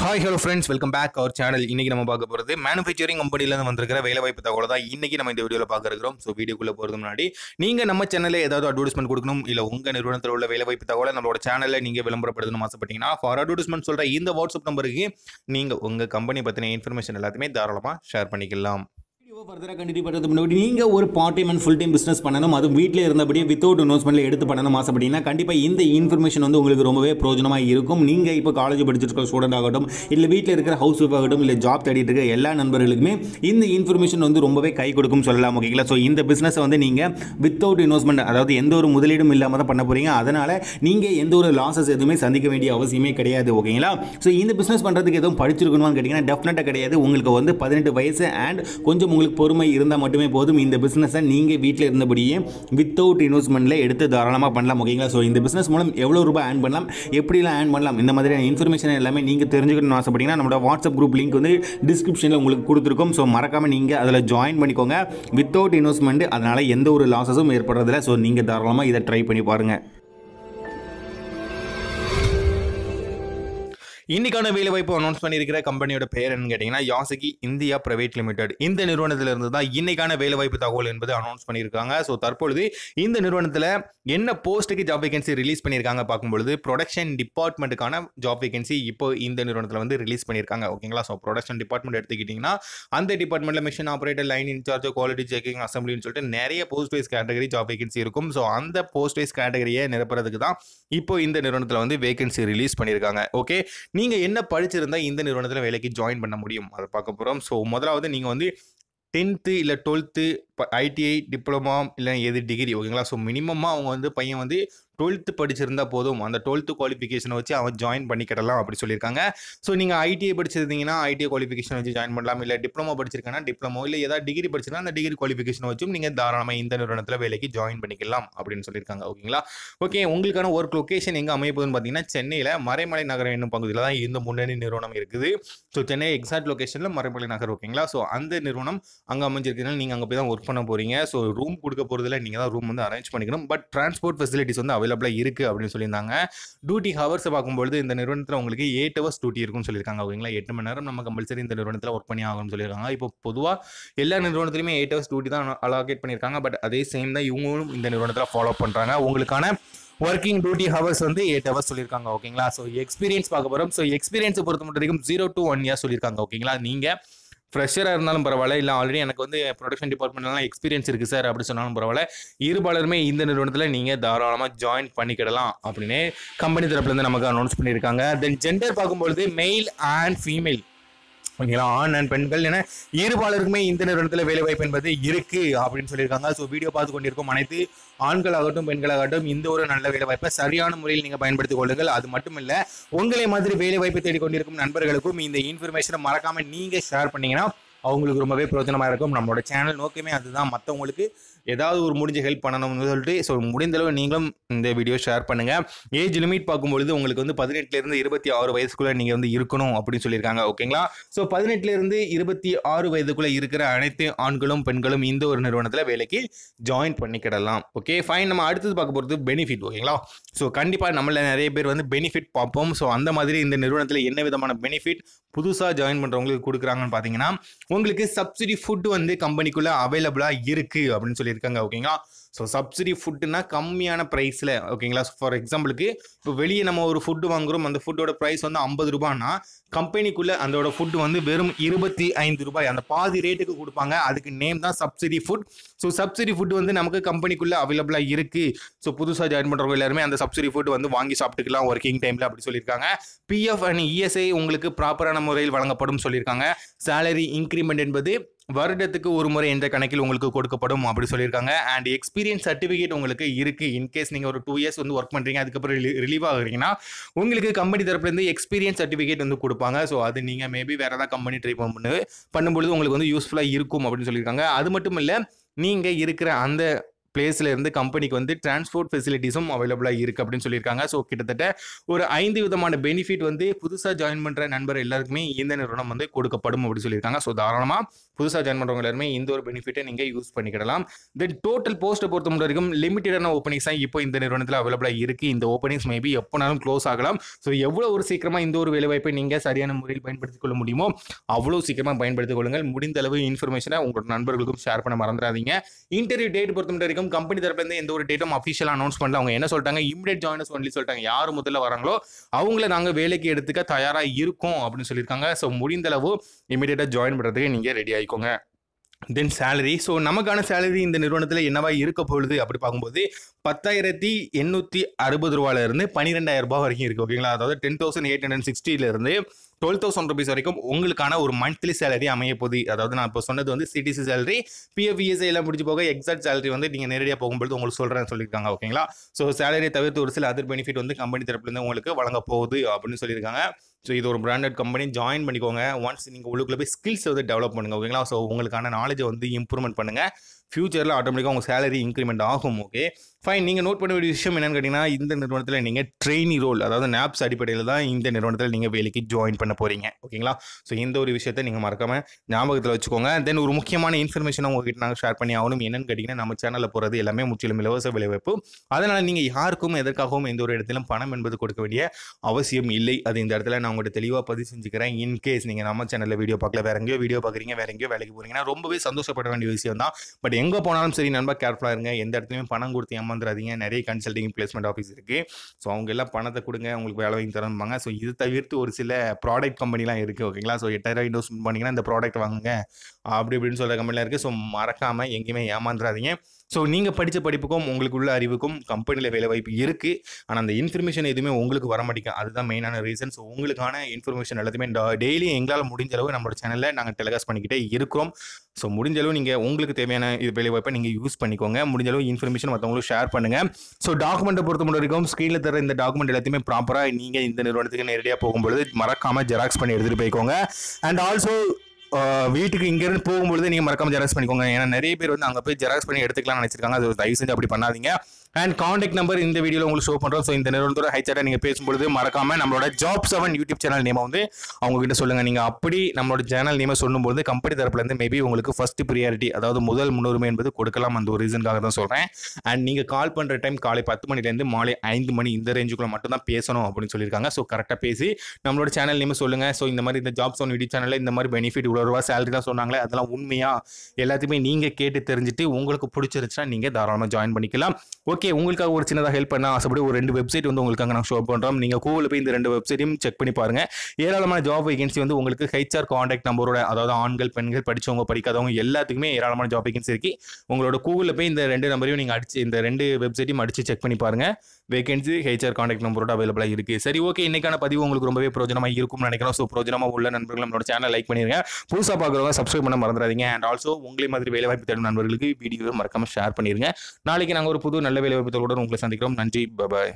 hi hello friends welcome back our channel இன்றைக்கி நம்ம பார்க்க போகிறது மேனுஃபேக்சரிங் கம்பெனிலேருந்து வந்திருக்கிற வாய்ப்பு தகவல் தான் இன்றைக்கி நம்ம இந்த வீடியோவில் பார்க்குறோம் ஸோ வீடியோக்குள்ளே போகிறது முன்னாடி நீங்கள் நம்ம சேனலில் ஏதாவது அட்வர்டைஸ்மெண்ட் கொடுக்கணும் இல்லை உங்கள் நிறுவனத்தில் உள்ள வாய்ப்பு தகவலை நம்மளோட சேனலில் நீங்கள் விளம்பரப்படுத்தணும் ஆசைப்பட்டீங்கன்னா ஃபார் அட்வர்டைஸ்மெண்ட் சொல்கிற இந்த வாட்ஸ்அப் நம்பருக்கு நீங்கள் உங்கள் கம்பெனி பற்றின இன்ஃபர்மேஷன் எல்லாத்தையுமே தாராளமாக ஷேர் பண்ணிக்கலாம் வீடியோ ஃபர்தராக கண்டிப்பாக பண்ணுறது முன்னாடி நீங்கள் ஒரு part time and full time business பண்ணணும் அதுவும் வீட்டில் இருந்தபடியே வித்தவுட் அனௌன்ஸ்மெண்ட்டில் எடுத்து பண்ணணும் ஆசைப்பட்டீங்கன்னா கண்டிப்பாக இந்த இன்ஃபர்மேஷன் வந்து உங்களுக்கு ரொம்பவே பிரோஜனமாக இருக்கும் நீங்கள் இப்போ காலேஜ் படிச்சிருக்கிற ஸ்டூடெண்ட் ஆகட்டும் இல்லை வீட்டில் இருக்கிற ஹவுஸ் ஒய்ஃப் ஆகட்டும் இல்லை ஜாப் தேடிட்டு இருக்க எல்லா நண்பர்களுக்குமே இந்த இன்ஃபர்மேஷன் வந்து ரொம்பவே கை கொடுக்கும் சொல்லலாம் ஓகேங்களா ஸோ இந்த பிஸ்னஸை வந்து நீங்கள் வித்தவுட் இன்வெஸ்ட்மெண்ட் அதாவது எந்த ஒரு முதலீடும் இல்லாமல் தான் பண்ண போகிறீங்க அதனால் நீங்கள் எந்த ஒரு லாசஸ் எதுவுமே சந்திக்க வேண்டிய அவசியமே கிடையாது ஓகேங்களா ஸோ இந்த பிஸ்னஸ் பண்ணுறதுக்கு எதுவும் படிச்சிருக்கணும்னு கேட்டிங்கன்னா டெஃபினட்டாக கிடையாது உங்களுக்கு வந்து பதினெட்டு வயசு அண்ட் கொஞ்சம் உங்களுக்கு பொறுமை இருந்தால் மட்டுமே போதும் இந்த பிஸ்னஸை நீங்கள் வீட்டில் இருந்தபடியே வித்தவுட் இன்வெஸ்ட்மெண்ட்டில் எடுத்து தாராளமாக பண்ணலாம் ஓகேங்களா ஸோ இந்த பிஸ்னஸ் மூலம் எவ்வளோ ரூபாய் ஆன் பண்ணலாம் எப்படிலாம் ஆன் பண்ணலாம் இந்த மாதிரியான இன்ஃபர்மேஷன் எல்லாமே நீங்கள் தெரிஞ்சுக்கணும்னு ஆசைப்பட்டீங்கன்னா நம்மளோட வாட்ஸ்அப் குரூப் லிங்க் வந்து டிஸ்கிரிப்ஷனில் உங்களுக்கு கொடுத்துருக்கோம் ஸோ மறக்காமல் நீங்கள் அதில் ஜாயின் பண்ணிக்கோங்க வித்தவுட் இன்வெஸ்ட்மெண்ட் அதனால் எந்த ஒரு லாஸஸும் ஏற்படுறதில்ல ஸோ நீங்கள் தாராளமாக இதை ட்ரை பண்ணி பாருங்கள் இன்னைக்கான வேலை வாய்ப்பு அனௌன்ஸ் பண்ணியிருக்கிற கம்பெனியோட பெயர் என்னன்னு கேட்டிங்கன்னா யாசகி இந்தியா பிரைவேட் லிமிடெட் இந்த நிறுவனத்திலிருந்து தான் இன்னைக்கான வேலை வாய்ப்பு தகவல் என்பது அனௌன்ஸ் பண்ணியிருக்காங்க ஸோ தற்பொழுது இந்த நிறுவனத்தில் என்ன போஸ்ட்டுக்கு ஜாப் வேகன்சி ரிலீஸ் பண்ணியிருக்காங்க பார்க்கும்பொழுது ப்ரொடக்ஷன் டிபார்ட்மெண்ட்டுக்கான ஜாப் வேகன்சி இப்போ இந்த நிறுவனத்தில் வந்து ரிலீஸ் பண்ணியிருக்காங்க ஓகேங்களா ஸோ ப்ரொடக்ஷன் டிபார்ட்மெண்ட் எடுத்துக்கிட்டிங்கன்னா அந்த டிபார்ட்மெண்ட்டில் machine operator line incharge quality checking அசம்பிளின்னு சொல்லிட்டு நிறைய post wise category job vacancy இருக்கும் ஸோ அந்த போஸ்ட் வைஸ் கேட்டகரியை நிரப்புறதுக்கு தான் இப்போ இந்த நிறுவனத்தில் வந்து வேகன்சி ரிலீஸ் பண்ணியிருக்காங்க ஓகே நீ நீங்கள் என்ன படிச்சிருந்தால் இந்த நிறுவனத்தில் வேலைக்கு ஜாயின் பண்ண முடியும் அதை பார்க்க போகிறோம் ஸோ முதலாவது நீங்கள் வந்து டென்த்து இல்லை டுவெல்த்து ஐடிஐ டிப்ளமா இல்லை எது டிகிரி ஓகேங்களா ஸோ மினிமமாக அவங்க வந்து பையன் வந்து டுவெல்த்து படிச்சிருந்தா போதும் அந்த டுவெல்த்து குவாலிஃபிகேஷனை வச்சு அவன் ஜாயின் பண்ணிக்கிடலாம் அப்படி சொல்லியிருக்காங்க ஸோ நீங்கள் ஐடிஐ படிச்சிருந்தீங்கன்னா ஐடிஐ குவாலிஃபிகேஷன் வச்சு ஜாயின் பண்ணலாம் இல்லை டிப்ளமோ படிச்சிருக்கேன்னா டிப்ளமோ இல்லை ஏதாவது டிகிரி படிச்சிருந்தா அந்த டிகிரி குவாலிஃபிகேஷன் வச்சும் நீங்கள் தாராளமாக இந்த நிறுவனத்தில் வேலைக்கு ஜாயின் பண்ணிக்கலாம் அப்படின்னு சொல்லியிருக்காங்க ஓகேங்களா ஓகே உங்களுக்கான ஒர்க் லொக்கேஷன் எங்கே அமைப்புதுன்னு பார்த்தீங்கன்னா சென்னையில் மறைமலை நகரம் என்னும் பகுதியில் தான் இந்த முன்னணி நிறுவனம் இருக்குது ஸோ சென்னை எக்ஸாக்ட் லொக்கேஷனில் மறைமலை நகர் ஓகேங்களா ஸோ அந்த நிறுவனம் அங்கே அமைஞ்சிருக்கிறதுனால நீங்கள் அங்கே போய் தான் ஒர்க் பண்ண போகிறீங்க ஸோ ரூம் கொடுக்க போகிறதுல நீங்கள் தான் ரூம் வந்து அரேஞ்ச் பண்ணிக்கணும் பட் டிரான்ஸ்போர்ட் ஃபெசிலிட்டிஸ் வந்து அவைலபிள் அவைலபிளாக இருக்குது அப்படின்னு சொல்லியிருந்தாங்க டியூட்டி ஹவர்ஸ் பார்க்கும்பொழுது இந்த நிறுவனத்தில் உங்களுக்கு எயிட் ஹவர்ஸ் டியூட்டி இருக்கும்னு சொல்லியிருக்காங்க ஓகேங்களா எட்டு மணி நேரம் நம்ம கம்பல்சரி இந்த நிறுவனத்தில் ஒர்க் பண்ணி ஆகும்னு சொல்லியிருக்காங்க இப்போ பொதுவாக எல்லா நிறுவனத்துலையுமே எயிட் ஹவர்ஸ் டியூட்டி தான் அலோகேட் பண்ணியிருக்காங்க பட் அதே சேம் தான் இவங்களும் இந்த நிறுவனத்தில் ஃபாலோ பண்ணுறாங்க உங்களுக்கான ஒர்க்கிங் டியூட்டி ஹவர்ஸ் வந்து எயிட் ஹவர்ஸ் சொல்லியிருக்காங்க ஓகேங்களா ஸோ எக்ஸ்பீரியன்ஸ் பார்க்க போகிறோம் ஸோ எக்ஸ்பீரியன்ஸை பொறுத்த மட்டும் வரைக்கும் ஜீரோ டு ஒன் இயர் சொல்லியிருக்காங்க ஓகேங்களா நீங்கள் ஃப்ரெஷராக இருந்தாலும் பரவாயில்ல இல்லை ஆல்ரெடி எனக்கு வந்து ப்ரொடக்ஷன் டிபார்ட்மெண்ட்லாம் எக்ஸ்பீரியன்ஸ் இருக்குது சார் அப்படி சொன்னாலும் பரவாயில்ல இருபாலருமே இந்த நிறுவனத்தில் நீங்கள் தாராளமாக ஜாயின் பண்ணிக்கிடலாம் அப்படின்னு கம்பெனி தரப்புலேருந்து நமக்கு அனௌன்ஸ் பண்ணியிருக்காங்க தென் ஜெண்டர் பார்க்கும்பொழுது மெயில் அண்ட் ஃபீமேல் ஓகேங்களா ஆண் அண்ட் பெண்கள் என இருபாலருக்குமே இந்த நிறுவனத்தில் வேலைவாய்ப்பு என்பது இருக்கு அப்படின்னு சொல்லியிருக்காங்க ஸோ வீடியோ பார்த்து கொண்டிருக்கும் அனைத்து ஆண்களாகட்டும் பெண்களாகட்டும் இந்த ஒரு நல்ல வேலைவாய்ப்பை சரியான முறையில் நீங்கள் பயன்படுத்திக் கொள்ளுங்கள் அது மட்டும் இல்லை உங்களை மாதிரி வேலைவாய்ப்பு தேடிக்கொண்டிருக்கும் நண்பர்களுக்கும் இந்த இன்ஃபர்மேஷனை மறக்காமல் நீங்கள் ஷேர் பண்ணீங்கன்னா அவங்களுக்கு ரொம்பவே பிரயோஜனமாக இருக்கும் நம்மளோட சேனல் நோக்கமே அதுதான் மற்றவங்களுக்கு ஏதாவது ஒரு முடிஞ்ச ஹெல்ப் பண்ணணும்னு சொல்லிட்டு ஸோ முடிந்தளவு நீங்களும் இந்த வீடியோ ஷேர் பண்ணுங்கள் ஏஜ் லிமிட் பார்க்கும்பொழுது உங்களுக்கு வந்து பதினெட்டுலேருந்து இருபத்தி ஆறு வயசுக்குள்ளே நீங்கள் வந்து இருக்கணும் அப்படின்னு சொல்லியிருக்காங்க ஓகேங்களா ஸோ பதினெட்டுலேருந்து இருபத்தி ஆறு வயதுக்குள்ளே இருக்கிற அனைத்து ஆண்களும் பெண்களும் இந்த ஒரு நிறுவனத்தில் வேலைக்கு ஜாயின் பண்ணிக்கிடலாம் ஓகே ஃபைன் நம்ம அடுத்தது பார்க்க போகிறது பெனிஃபிட் ஓகேங்களா ஸோ கண்டிப்பாக நம்மள நிறைய பேர் வந்து பெனிஃபிட் பார்ப்போம் ஸோ அந்த மாதிரி இந்த நிறுவனத்தில் என்ன விதமான பெனிஃபிட் புதுசாக ஜாயின் பண்ணுறவங்களுக்கு கொடுக்குறாங்கன்னு பார்த்தீங்கன்னா உங்களுக்கு சப்சிடி ஃபுட் வந்து கம்பெனிக்குள்ளே அவைலபிளாக இருக்குது அப்படின்னு சொல்லியிருக்காங்க ஓகேங்களா ஸோ சப்சிடி ஃபுட்டுனா கம்மியான ப்ரைஸில் ஓகேங்களா ஃபார் எக்ஸாம்பிளுக்கு இப்போ வெளியே நம்ம ஒரு ஃபுட்டு வாங்குகிறோம் அந்த ஃபுட்டோட ப்ரைஸ் வந்து ஐம்பது ரூபான்னா கம்பெனிக்குள்ளே அதோட ஃபுட்டு வந்து வெறும் இருபத்தி ஐந்து ரூபாய் அந்த பாதி ரேட்டுக்கு கொடுப்பாங்க அதுக்கு நேம் தான் subsidy food so subsidy food வந்து நமக்கு கம்பெனிக்குள்ளே அவைலபிளாக இருக்குது ஸோ புதுசாக ஜாயின் பண்ணுறவங்க எல்லாருமே அந்த சப்சிடி ஃபுட் வந்து வாங்கி சாப்பிட்டுக்கலாம் ஒர்க்கிங் டைமில் அப்படி சொல்லியிருக்காங்க பிஎஃப் அண்ட் இஎஸ்ஐ உங்களுக்கு ப்ராப்பரான முறையில் வழங்கப்படும் சொல்லியிருக்காங்க சேலரி இன்க்ரிமெண்ட் என்பது வருடத்துக்கு ஒரு முறை இந்த கணக்கில் உங்களுக்கு கொடுக்கப்படும் அப்படி சொல்லியிருக்காங்க அண்ட் எக்ஸ்பீரியன்ஸ் சர்டிஃபிகேட் உங்களுக்கு இருக்குது இன்கேஸ் நீங்கள் ஒரு டூ இயர்ஸ் வந்து ஒர்க் பண்ணுறீங்க அதுக்கப்புறம் ரிலீவ் ஆகுறீங்கன்னா உங்களுக்கு கம்பெனி தரப்புலேருந்து எக்ஸ்பீரியன்ஸ் சர்டிஃபிகேட் வந்து கொடுப்பாங்க ஸோ அது நீங்கள் மேபி வேறு ஏதாவது கம்பெனி ட்ரை பண்ணு பண்ணும்பொழுது உங்களுக்கு வந்து யூஸ்ஃபுல்லாக இருக்கும் அப்படின்னு சொல்லியிருக்காங்க அது மட்டும் இல்லை நீங்கள் இருக்கிற அந்த பிளேஸ்லேருந்து கம்பெனிக்கு வந்து டிரான்ஸ்போர்ட் ஃபெசிலிட்டிஸும் அவைலபிளாக இருக்குது அப்படின்னு சொல்லியிருக்காங்க ஸோ கிட்டத்தட்ட ஒரு ஐந்து விதமான பெனிஃபிட் வந்து புதுசாக ஜாயின் பண்ணுற நண்பர் எல்லாருக்குமே இந்த நிறுவனம் வந்து கொடுக்கப்படும் அப்படின்னு சொல்லியிருக்காங்க ஸோ தாராளமாக புதுசாக ஜாயின் பண்ணுறவங்க எல்லாருமே இந்த ஒரு பெனிஃபிட்டை நீங்கள் யூஸ் பண்ணிக்கிடலாம் தென் டோட்டல் போஸ்ட்டை பொறுத்த வரைக்கும் லிமிட்டடான ஓப்பனிங்ஸ் தான் இப்போ இந்த நிறுவனத்தில் அவைலபிளாக இருக்குது இந்த ஓப்பனிங்ஸ் மேபி எப்போனாலும் க்ளோஸ் ஆகலாம் ஸோ எவ்வளோ ஒரு சீக்கிரமாக இந்த ஒரு வேலைவாய்ப்பை நீங்கள் சரியான முறையில் பயன்படுத்திக் கொள்ள முடியுமோ அவ்வளோ சீக்கிரமாக பயன்படுத்திக் கொள்ளுங்கள் முடிந்த அளவு இன்ஃபர்மேஷனை உங்களோட நண்பர்களுக்கும் ஷேர் பண்ண மறந்துடாதீங்க இன்டர்வியூ டேட் பொறுத்த வரைக்கும் அதுவும் கம்பெனி தரப்புலேருந்து எந்த ஒரு டேட்டும் அஃபிஷியல் அனௌன்ஸ் பண்ணல அவங்க என்ன சொல்லிட்டாங்க இமிடியட் ஜாயினர்ஸ் ஒன்லி சொல்லிட்டாங்க யார் முதல்ல வராங்களோ அவங்கள நாங்கள் வேலைக்கு எடுத்துக்க தயாராக இருக்கோம் அப்படின்னு சொல்லியிருக்காங்க ஸோ முடிந்தளவு இமிடியேட்டாக ஜாயின் பண்ணுறதுக்கு நீங்கள் ரெடி ஆகிக்கோங்க தென் சேலரி ஸோ நமக்கான சேலரி இந்த நிறுவனத்தில் என்னவா இருக்க பொழுது அப்படி பார்க்கும்போது பத்தாயிரத்தி எண்ணூற்றி அறுபது ரூபாயிலிருந்து பன்னிரெண்டாயிரம் ரூபாய் வரைக்கும் இருக்குது ஓகேங்களா அதாவது டென் தௌசண்ட் எயிட் ஹண்ட்ரட் சிக்ஸ்டிலேருந்து டுவெல் தௌசண்ட் ருபீஸ் வரைக்கும் உங்களுக்கான ஒரு மந்த்லி சேலரி அமைய போது அதாவது நான் இப்போ சொன்னது வந்து சிடிசி சேலரி பிஎஃப்இஎஸ்ஐ எல்லாம் முடிச்சு போக எக்ஸாக்ட் சேலரி வந்து நீங்கள் நேரடியாக போகும்போது உங்களுக்கு சொல்கிறேன்னு சொல்லியிருக்காங்க ஓகேங்களா ஸோ சேலரி தவிர்த்து ஒரு சில அதர் பெனிஃபிட் வந்து கம்பெனி தரப்புலேருந்து உங்களுக்கு வழங்க போகுது அப்படின்னு சொல்லியிருக்காங்க ஸோ இது ஒரு பிராண்டட் கம்பெனி ஜாயின் பண்ணிக்கோங்க ஒன்ஸ் நீங்கள் உள்ளுக்குள்ளே போய் ஸ்கில்ஸ் வந்து டெவலப் பண்ணுங்கள் ஓகேங்களா ஸோ உங்களுக்கான நாலேஜை வந்து இம்ப்ரூவ்மெண்ட் பண்ணுங்கள் ஃபியூச்சரில் ஆட்டோமேட்டிக்காக உங்கள் சேலரி இன்க்ரிமெண்ட் ஆகும் ஓகே ஃபைன் நீங்கள் நோட் பண்ண வேண்டிய விஷயம் என்னென்னு கேட்டிங்கன்னா இந்த நிறுவனத்தில் நீங்கள் ட்ரெயினி ரோல் அதாவது நாப்ஸ் அடிப்படையில் தான் இந்த நிறுவனத்தில் நீங்கள் வேலைக்கு ஜாயின் பண்ண போகிறீங்க ஓகேங்களா ஸோ இந்த ஒரு விஷயத்தை நீங்கள் மறக்காமல் ஞாபகத்தில் வச்சுக்கோங்க தென் ஒரு முக்கியமான இன்ஃபர்மேஷன் உங்ககிட்ட நாங்கள் ஷேர் பண்ணி ஆகணும் என்னென்னு கேட்டிங்கன்னா நம்ம சேனலில் போகிறது எல்லாமே முற்றிலும் இலவச விளைவிப்பு அதனால் நீங்கள் யாருக்கும் எதற்காகவும் எந்த ஒரு இடத்திலும் பணம் என்பது கொடுக்க வேண்டிய அவசியம் இல்லை அது இந்த இடத்துல நான் உங்கள்கிட்ட தெளிவாக பதிவு செஞ்சுக்கிறேன் இன்கேஸ் நீங்கள் நம்ம சேனலில் வீடியோ பார்க்கல வேற எங்கேயோ வீடியோ பார்க்குறீங்க வேற எங்கேயோ வேலைக்கு போகிறீங்கன்னா ரொம்பவே சந்தோஷப்பட வேண்டிய விஷயம் தான் பட் எங்கே போனாலும் சரி நண்பா கேர்ஃபுல்லாக இருங்க எந்த இடத்துலையுமே பணம் கொடுத்து ஏமாந்துடாதீங்க நிறைய கன்சல்டிங் பிளேஸ்மெண்ட் ஆஃபீஸ் இருக்குது ஸோ அவங்க எல்லாம் பணத்தை கொடுங்க உங்களுக்கு வேலை வாங்கி தரம்பாங்க ஸோ இது தவிர்த்து ஒரு சில ப்ராடக்ட் கம்பெனிலாம் இருக்குது ஓகேங்களா ஸோ எட்டாயிரம் இன்வெஸ்ட்மெண்ட் பண்ணிங்கன்னா இந்த ப்ராடக்ட் வாங்குங்க அப்படி இப்படின்னு சொல்கிற கம்பெனிலாம் இருக்குது ஸோ மறக்காமல் எங்கேயுமே ஏமாந்துடாதீங்க ஸோ நீங்கள் படித்த படிப்புக்கும் உங்களுக்கு உள்ள அறிவுக்கும் கம்பெனியில் வேலை வாய்ப்பு இருக்குது ஆனால் அந்த இன்ஃபர்மேஷன் எதுவுமே உங்களுக்கு வர மாட்டேங்க அதுதான் மெயினான ரீசன் ஸோ உங்களுக்கான இன்ஃபர்மேஷன் எல்லாத்தையுமே டெய்லி எங்களால் முடிஞ்ச அளவு நம்மளோட சேனலில் நாங்கள் டெலிகாஸ்ட் பண்ணிக்கிட்டே இருக்கிறோம் ஸோ முடிஞ்ச அளவு நீங்கள் உங்களுக்கு தேவையான இது வேலை வாய்ப்பை நீங்கள் யூஸ் பண்ணிக்கோங்க முடிஞ்ச அளவு இன்ஃபர்மேஷன் மற்றவங்களும் ஷேர் பண்ணுங்கள் ஸோ டாக்குமெண்ட்டை பொறுத்த மட்டும் இருக்கும் ஸ்க்ரீனில் தர இந்த டாக்குமெண்ட் எல்லாத்தையுமே ப்ராப்பராக நீங்கள் இந்த நிறுவனத்துக்கு நேரடியாக போகும்பொழுது மறக்காமல் ஜெராக்ஸ் பண்ணி எடுத்துகிட்டு போய்க்கோங்க அண்ட் ஆல்சோ வீட்டுக்கு இங்கேருந்து போகும்பொழுது நீங்கள் மறக்காமல் ஜெராக்ஸ் பண்ணிக்கோங்க ஏன்னா நிறைய பேர் வந்து அங்கே போய் ஜெராக்ஸ் பண்ணி எடுத்துக்கலாம்னு நினச்சிருக்காங்க அது தயவு செஞ்சு அப்படி பண்ணாதீங்க அண்ட் காண்டாக்ட் நம்பர் இந்த வீடியோவில் உங்களுக்கு ஷோ பண்ணுறோம் ஸோ இந்த நிறுவனத்தோட ஹைச்சேட்டாக நீங்கள் பேசும்பொழுது மறக்காமல் நம்மளோட ஜாப் செவன் யூடியூப் சேனல் நேமை வந்து அவங்ககிட்ட சொல்லுங்கள் நீங்கள் அப்படி நம்மளோட சேனல் நேமை சொல்லும்போது கம்பெனி தரப்புலேருந்து மேபி உங்களுக்கு ஃபஸ்ட்டு ப்ரியாரிட்டி அதாவது முதல் முன்னுரிமை என்பது கொடுக்கலாம் அந்த ஒரு ரீசனுக்காக தான் சொல்கிறேன் அண்ட் நீங்கள் கால் பண்ணுற டைம் காலை பத்து மணிலேருந்து மாலை ஐந்து மணி இந்த ரேஞ்சுக்குள்ளே மட்டும் தான் பேசணும் அப்படின்னு சொல்லியிருக்காங்க ஸோ கரெக்டாக பேசி நம்மளோட சேனல் நேம் சொல்லுங்கள் ஸோ இந்த மாதிரி இந்த ஜாப் செவன் யூடியூப் சேனலில் இந்த மாதிரி பெனிஃபிட் இவ்வளோ ரூபா சேலரி தான் சொன்னாங்களே அதெல்லாம் உண்மையாக எல்லாத்தையுமே நீங்கள் கேட்டு தெரிஞ்சுட்டு உங்களுக்கு பிடிச்சிருச்சுன்னா நீங்கள் தாராளமாக ஜாயின் பண்ணிக்கலாம் ஓகே ஓகே உங்களுக்காக ஒரு சின்னதாக ஹெல்ப் பண்ண ஆசைப்படி ஒரு ரெண்டு வெப்சைட் வந்து உங்களுக்காக நாங்கள் ஷோ பண்ணுறோம் நீங்கள் கூகுள் போய் இந்த ரெண்டு வெப்சைட்டையும் செக் பண்ணி பாருங்கள் ஏராளமான ஜாப் வேகன்சி வந்து உங்களுக்கு ஹெச்ஆர் காண்டாக்ட் நம்பரோட அதாவது ஆண்கள் பெண்கள் படித்தவங்க படிக்காதவங்க எல்லாத்துக்குமே ஏராளமான ஜாப் வேகன்சி இருக்குது உங்களோட கூகுளில் போய் இந்த ரெண்டு நம்பரையும் நீங்கள் அடிச்சு இந்த ரெண்டு வெப்சைட்டையும் அடித்து செக் பண்ணி பாருங்கள் வேகன்சி ஹெச்ஆர் காண்டாக்ட் நம்பரோட அவைலபிளாக இருக்குது சரி ஓகே இன்னைக்கான பதிவு உங்களுக்கு ரொம்பவே பிரோஜனமாக இருக்கும்னு நினைக்கிறோம் ஸோ பிரோஜனமாக உள்ள நண்பர்கள் நம்மளோட சேனல் லைக் பண்ணிடுங்க புதுசாக பார்க்குறவங்க சப்ஸ்கிரைப் பண்ண மறந்துடாதீங்க அண்ட் ஆல்சோ உங்களே மாதிரி வேலைவாய்ப்பு தேடும் நண்பர்களுக்கு வீடியோவை மறக்காமல் ஷேர் பண்ணிடுங்க நாளைக்கு நாங்கள் ஒரு புது நல்ல வேலை வாய்ப்பு உங்களை சந்திக்கிறோம் நன்றி பபாய்